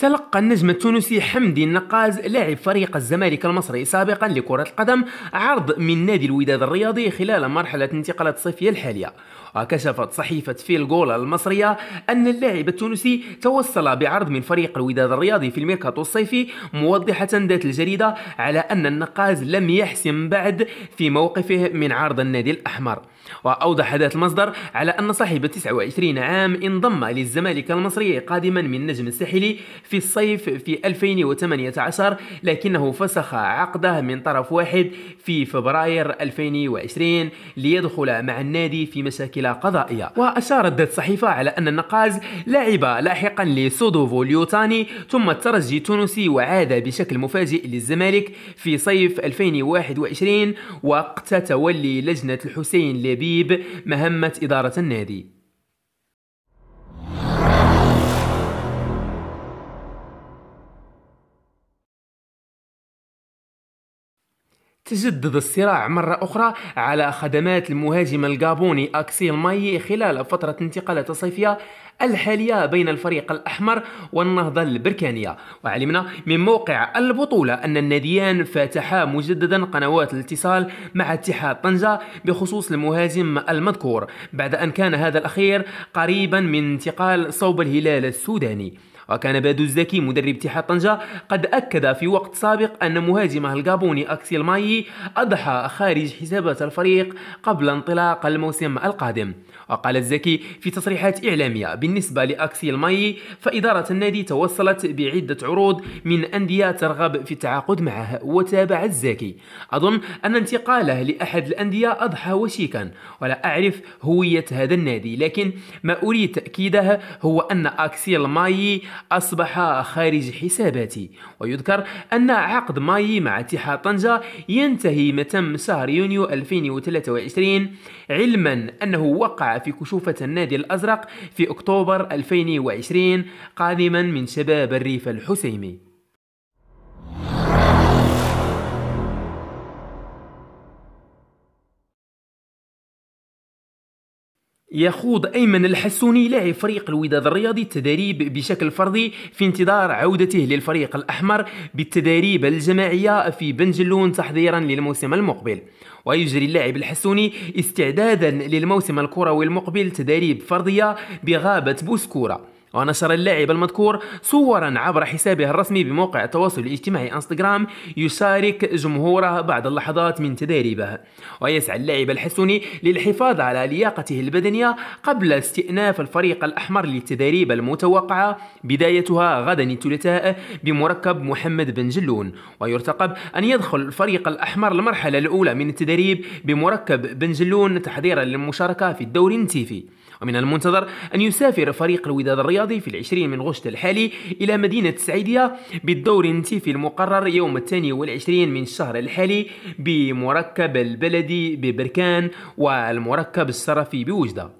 تلقى النجم التونسي حمدي النقاز لاعب فريق الزمالك المصري سابقا لكرة القدم عرض من نادي الوداد الرياضي خلال مرحلة انتقالات الصيفية الحالية وكشفت صحيفة فيل جول المصرية أن اللاعب التونسي توصل بعرض من فريق الوداد الرياضي في الميركاتو الصيفي موضحة ذات الجريدة على أن النقاز لم يحسم بعد في موقفه من عرض النادي الأحمر وأوضح ذات المصدر على أن صاحب 29 عام انضم للزمالك المصري قادما من نجم الساحلي في الصيف في 2018 لكنه فسخ عقده من طرف واحد في فبراير 2020 ليدخل مع النادي في مشاكل قضائية وأشارت ذات صحيفة على أن النقاز لعب لاحقا لسودوفو اليوتاني ثم الترجي التونسي وعاد بشكل مفاجئ للزمالك في صيف 2021 وقت تولي لجنة الحسين لبيب مهمة إدارة النادي تجدد الصراع مرة أخرى على خدمات المهاجم الجابوني أكسيل ماي خلال فترة انتقالات الصيفية الحالية بين الفريق الأحمر والنهضة البركانية وعلمنا من موقع البطولة أن الناديان فتحا مجددا قنوات الاتصال مع اتحاد طنجة بخصوص المهاجم المذكور بعد أن كان هذا الأخير قريبا من انتقال صوب الهلال السوداني وكان بادو الزكي مدرب اتحاد طنجة قد أكد في وقت سابق أن مهاجمه الغابوني أكسيل ماي أضحى خارج حسابات الفريق قبل انطلاق الموسم القادم وقال الزكي في تصريحات إعلامية بالنسبة لأكسيل ماي فإدارة النادي توصلت بعدة عروض من أندية ترغب في التعاقد معه وتابع الزكي أظن أن انتقاله لأحد الأندية أضحى وشيكا ولا أعرف هوية هذا النادي لكن ما أريد تأكيده هو أن أكسيل ماي أصبح خارج حساباتي ويذكر أن عقد ماي مع اتحاد طنجة ينتهي متم شهر يونيو 2023 علما أنه وقع في كشوفة النادي الأزرق في أكتوبر 2020 قادما من شباب الريف الحسيمي يخوض أيمن الحسوني لاعب فريق الوداد الرياضي التدريب بشكل فردي في انتظار عودته للفريق الأحمر بالتدريب الجماعية في بنجلون تحضيرا للموسم المقبل ويجري اللاعب الحسوني استعدادا للموسم الكروي المقبل تدريب فردية بغابة بوسكورة ونشر اللاعب المذكور صورا عبر حسابه الرسمي بموقع التواصل الاجتماعي انستغرام يشارك جمهوره بعد اللحظات من تدريبه ويسعى اللاعب الحسوني للحفاظ على لياقته البدنية قبل استئناف الفريق الأحمر للتدريب المتوقعة بدايتها غدا الثلاثاء بمركب محمد بن جلون ويرتقب أن يدخل الفريق الأحمر المرحلة الأولى من التدريب بمركب بن جلون تحضيرا للمشاركة في الدوري النتيفي ومن المنتظر أن يسافر فريق الوداد الرياضي الرياضي في العشرين من غشت الحالي إلى مدينة السعيدية بالدور في المقرر يوم الثاني والعشرين من الشهر الحالي بمركب البلدي ببركان والمركب الصرفي بوجدة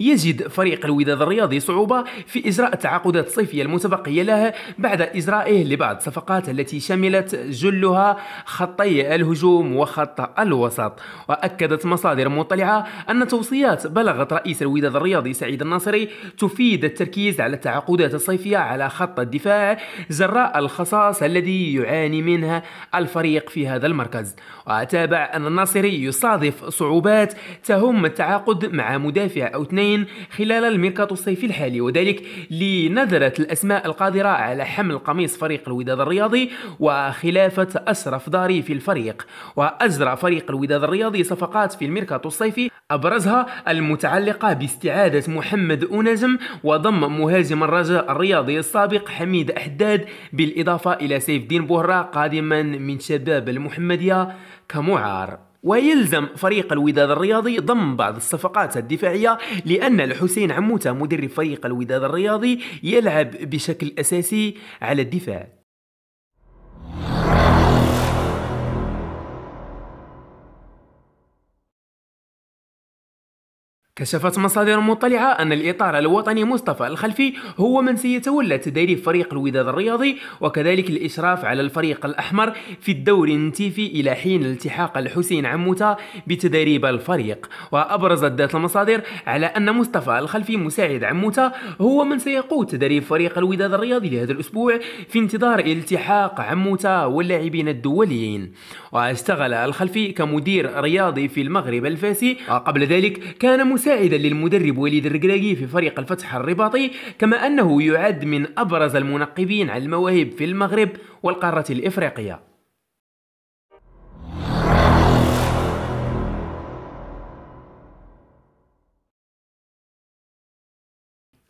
يجد فريق الوداد الرياضي صعوبة في إجراء التعاقدات الصيفية المتبقية له بعد إجرائه لبعض الصفقات التي شملت جلها خطي الهجوم وخط الوسط وأكدت مصادر مطلعة أن توصيات بلغت رئيس الوداد الرياضي سعيد الناصري تفيد التركيز على التعاقدات الصيفية على خط الدفاع جراء الخصاص الذي يعاني منها الفريق في هذا المركز وأتابع أن الناصري يصادف صعوبات تهم التعاقد مع مدافع أو اثنين الصين خلال الميركاتو الصيفي الحالي وذلك لنذرة الأسماء القادرة على حمل قميص فريق الوداد الرياضي وخلافة أشرف داري في الفريق وأجرى فريق الوداد الرياضي صفقات في الميركاتو الصيفي أبرزها المتعلقة باستعادة محمد أونزم وضم مهاجم الرجاء الرياضي السابق حميد أحداد بالإضافة إلى سيف الدين بوهرة قادما من شباب المحمدية كمعار ويلزم فريق الوداد الرياضي ضم بعض الصفقات الدفاعية لأن الحسين عموتة مدرب فريق الوداد الرياضي يلعب بشكل أساسي على الدفاع كشفت مصادر مطلعة أن الإطار الوطني مصطفى الخلفي هو من سيتولى تدريب فريق الوداد الرياضي وكذلك الإشراف على الفريق الأحمر في الدوري النتيفي إلى حين التحاق الحسين عموتة بتدريب الفريق وأبرزت ذات المصادر على أن مصطفى الخلفي مساعد عموتة هو من سيقود تدريب فريق الوداد الرياضي لهذا الأسبوع في انتظار التحاق عموتة واللاعبين الدوليين واشتغل الخلفي كمدير رياضي في المغرب الفاسي وقبل ذلك كان مساعد مساعدا للمدرب وليد الرقراقي في فريق الفتح الرباطي كما أنه يعد من أبرز المنقبين على المواهب في المغرب والقارة الإفريقية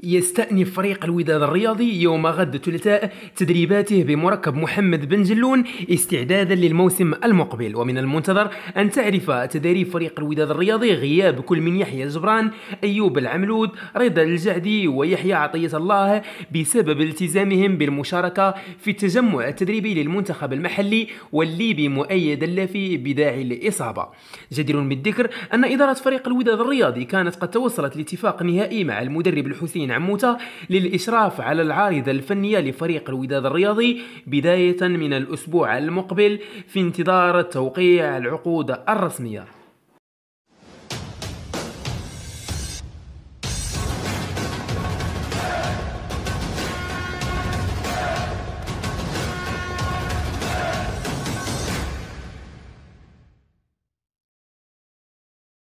يستأنف فريق الوداد الرياضي يوم غد الثلاثاء تدريباته بمركب محمد بن جلون استعدادا للموسم المقبل ومن المنتظر أن تعرف تدريب فريق الوداد الرياضي غياب كل من يحيى جبران أيوب العملود رضا الجعدي ويحيى عطية الله بسبب التزامهم بالمشاركة في التجمع التدريبي للمنتخب المحلي والليبي مؤيد اللافي بداعي الإصابة جدير بالذكر أن إدارة فريق الوداد الرياضي كانت قد توصلت لاتفاق نهائي مع المدرب الحسين حسين عموتة للإشراف على العارضة الفنية لفريق الوداد الرياضي بداية من الأسبوع المقبل في انتظار توقيع العقود الرسمية